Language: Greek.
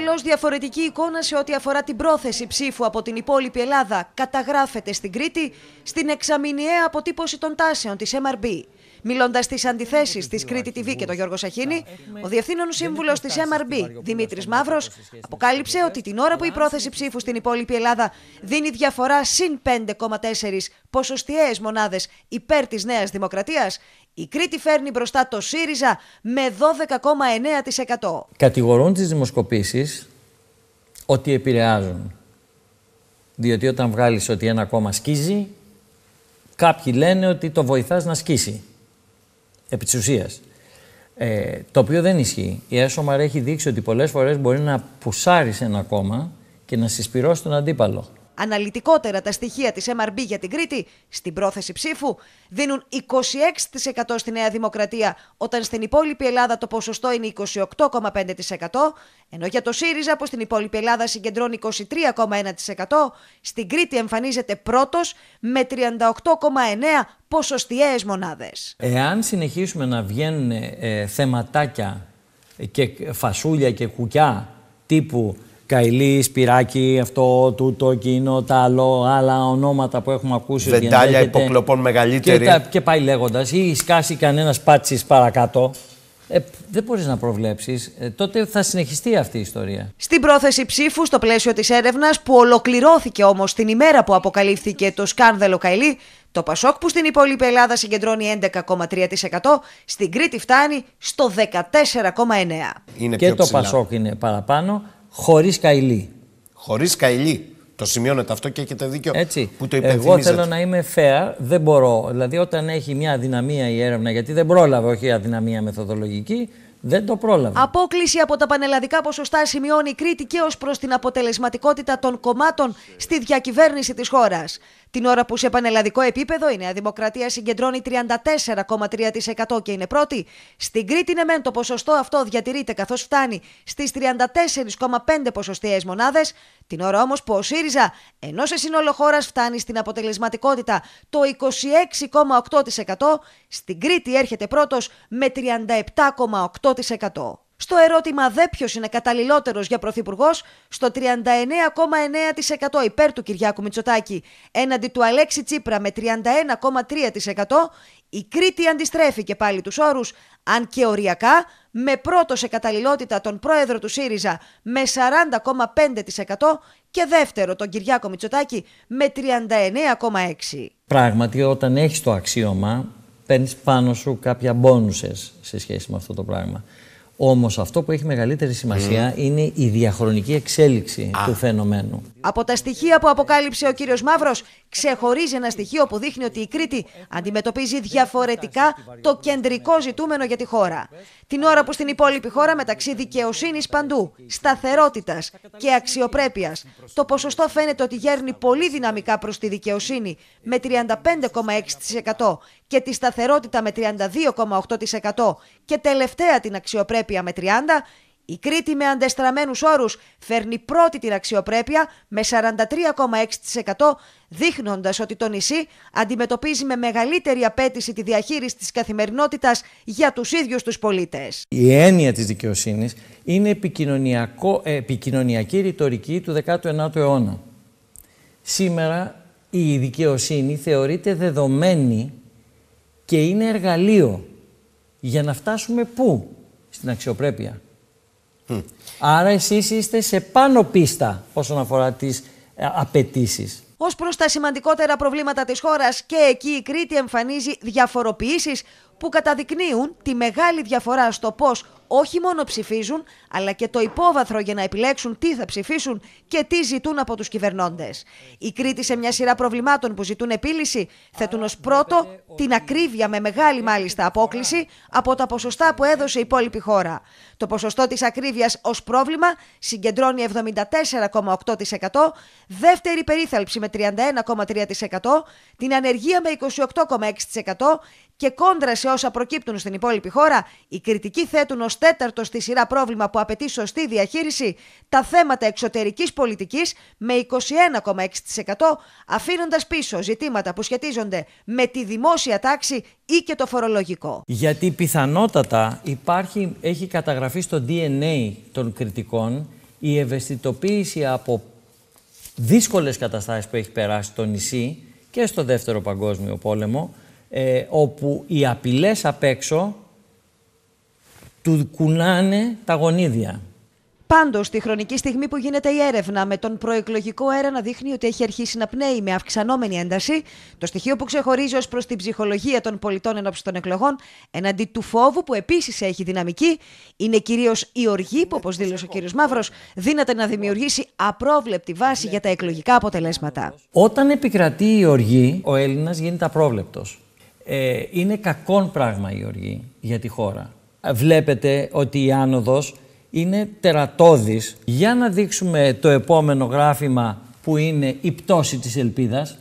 εντελώς διαφορετική εικόνα σε ό,τι αφορά την πρόθεση ψήφου από την υπόλοιπη Ελλάδα καταγράφεται στην Κρήτη στην εξαμηνιαία αποτύπωση των τάσεων της MRB. Μιλώντας στις αντιθέσεις της Κρήτη TV και τον Γιώργο Σαχίνη, ο Διευθύνων Σύμβουλο τη MRB, Δημήτρη Μαύρος, αποκάλυψε ότι την ώρα που η πρόθεση ψήφου στην υπόλοιπη Ελλάδα δίνει διαφορά συν 5,4 ποσοστιαίες μονάδες υπέρ της Νέας Δημοκρατίας, η Κρήτη φέρνει μπροστά το ΣΥΡΙΖΑ με 12,9%. Κατηγορούν τις δημοσκοπήσεις ότι επηρεάζουν. Διότι όταν βγάλεις ότι ένα κόμμα σκίζει, κάποιοι λένε ότι το βοηθάς να σκίσει επί της ουσίας. Ε, το οποίο δεν ισχύει. Η Έσομαρ έχει δείξει ότι πολλές φορές μπορεί να πουσάρει ένα κόμμα και να συσπυρώσει τον αντίπαλο αναλυτικότερα τα στοιχεία της MRB για την Κρήτη, στην πρόθεση ψήφου, δίνουν 26% στη Νέα Δημοκρατία, όταν στην υπόλοιπη Ελλάδα το ποσοστό είναι 28,5%, ενώ για το ΣΥΡΙΖΑ που στην υπόλοιπη Ελλάδα συγκεντρώνει 23,1%, στην Κρήτη εμφανίζεται πρώτος με 38,9% ποσοστιαίες μονάδες. Εάν συνεχίσουμε να βγαίνουν ε, θεματάκια και φασούλια και κουκιά τύπου Καηλή, Σπυράκη, αυτό, τούτο, εκείνο, τα άλλα ονόματα που έχουμε ακούσει. Βεντάλια υποκλοπών μεγαλύτερη. Και, και πάει λέγοντας, ή σκάσει κανένας πάτσις παρακάτω. Ε, δεν μπορείς να προβλέψεις. Ε, τότε θα συνεχιστεί αυτή η ιστορία. Στην πρόθεση ψήφου, στο πλαίσιο της έρευνας, που ολοκληρώθηκε όμως την ημέρα που αποκαλύφθηκε το σκάνδαλο Καηλή, το Πασόκ που στην υπόλοιπη Ελλάδα συγκεντρώνει 11,3%, στην Κρήτη φτάνει στο 14,9%. Είναι και πιο ψηλά. το Πασόκ είναι παραπάνω χωρίς καηλή. Χωρίς καηλή. Το σημειώνετε αυτό και έχετε δίκιο. Έτσι. Που το Εγώ θέλω να είμαι φαία, δεν μπορώ. Δηλαδή, όταν έχει μια αδυναμία η έρευνα, γιατί δεν πρόλαβε, όχι αδυναμία μεθοδολογική, δεν το πρόλαβε. Απόκληση από τα πανελλαδικά ποσοστά σημειώνει η Κρήτη και ως προς την αποτελεσματικότητα των κομμάτων στη διακυβέρνηση της χώρας. Την ώρα που σε πανελλαδικό επίπεδο η Νέα Δημοκρατία συγκεντρώνει 34,3% και είναι πρώτη, στην Κρήτη είναι μεν το ποσοστό αυτό διατηρείται καθώς φτάνει στις 34,5 ποσοστιαίες μονάδες, την ώρα όμως που ο ΣΥΡΙΖΑ, ενώ σε σύνολο χώρας φτάνει στην αποτελεσματικότητα το 26,8%, στην Κρήτη έρχεται πρώτος με 37,8%. Στο ερώτημα δε ποιος είναι καταλληλότερος για πρωθυπουργός, στο 39,9% υπέρ του Κυριάκου Μητσοτάκη έναντι του Αλέξη Τσίπρα με 31,3%, η Κρήτη αντιστρέφει και πάλι τους όρους, αν και οριακά, με πρώτο σε καταλληλότητα τον πρόεδρο του ΣΥΡΙΖΑ με 40,5% και δεύτερο τον Κυριάκο Μητσοτάκη με 39,6%. Πράγματι, όταν έχεις το αξίωμα, παίρνεις πάνω σου κάποια μπόνουσες σε σχέση με αυτό το πράγμα. Όμως αυτό που έχει μεγαλύτερη σημασία είναι η διαχρονική εξέλιξη του φαινομένου. Από τα στοιχεία που αποκάλυψε ο κύριος Μαύρος, ξεχωρίζει ένα στοιχείο που δείχνει ότι η Κρήτη αντιμετωπίζει διαφορετικά το κεντρικό ζητούμενο για τη χώρα. Την ώρα που στην υπόλοιπη χώρα μεταξύ δικαιοσύνης παντού, σταθερότητας και αξιοπρέπειας, το ποσοστό φαίνεται ότι γέρνει πολύ δυναμικά προς τη δικαιοσύνη με 35,6% και τη σταθερότητα με 32,8% και τελευταία την αξιοπρέπεια με 30%, η Κρήτη με αντεστραμμένους όρους φέρνει πρώτη την αξιοπρέπεια με 43,6% δείχνοντας ότι το νησί αντιμετωπίζει με μεγαλύτερη απέτηση τη διαχείριση της καθημερινότητας για τους ίδιους τους πολίτες. Η έννοια της δικαιοσύνης είναι ε, επικοινωνιακή ρητορική του 19ου αιώνα. Σήμερα η δικαιοσύνη θεωρείται δεδομένη και είναι εργαλείο για να φτάσουμε πού, στην αξιοπρέπεια. Άρα εσείς είστε σε πάνω πίστα όσον αφορά τις ε, απαιτήσεις. Ως προς τα σημαντικότερα προβλήματα της χώρας και εκεί η Κρήτη εμφανίζει διαφοροποιήσεις που καταδεικνύουν τη μεγάλη διαφορά στο πώς όχι μόνο ψηφίζουν, αλλά και το υπόβαθρο για να επιλέξουν τι θα ψηφίσουν και τι ζητούν από τους κυβερνώντες. Η Κρήτη σε μια σειρά προβλημάτων που ζητούν επίλυση θέτουν ως πρώτο την ακρίβεια με μεγάλη μάλιστα απόκληση από τα ποσοστά που έδωσε η υπόλοιπη χώρα. Το ποσοστό της ακρίβειας ως πρόβλημα συγκεντρώνει 74,8%, δεύτερη περίθαλψη με 31,3%, την ανεργία με 28,6% και κόντρα σε όσα προκύπτουν στην υπόλοιπη χώρα, οι κριτικοί θέτουν ως τέταρτο στη σειρά πρόβλημα που απαιτεί σωστή διαχείριση τα θέματα εξωτερικής πολιτικής με 21,6%, αφήνοντας πίσω ζητήματα που σχετίζονται με τη δημόσια τάξη ή και το φορολογικό. Γιατί πιθανότατα υπάρχει, έχει καταγραφεί στο DNA των κριτικών η ευαισθητοποίηση από δύσκολες καταστάσεις που έχει περάσει το νησί και στο Δεύτερο Παγκόσμιο Πόλεμο ε, όπου οι απειλές απ' έξω του κουνάνε τα γονίδια. Πάντως, τη χρονική στιγμή που γίνεται η έρευνα με τον προεκλογικό αέρα να δείχνει ότι έχει αρχίσει να πνέει με αυξανόμενη ένταση, το στοιχείο που ξεχωρίζει ως προς την ψυχολογία των πολιτών ενώπιση των εκλογών, εναντί του φόβου που επίσης έχει δυναμική, είναι κυρίως η οργή που, όπως δήλωσε ο κ. Μαύρος, δύναται να δημιουργήσει απρόβλεπτη βάση για τα εκλογικά αποτελέσματα. Όταν επικρατεί η οργή, ο Έλληνας γίνεται απρόβλεπτος. Ε, είναι κακόν πράγμα η οργή για τη χώρα. Ε, βλέπετε ότι η άνοδος είναι τερατώδης. Για να δείξουμε το επόμενο γράφημα που είναι η πτώση της ελπίδας.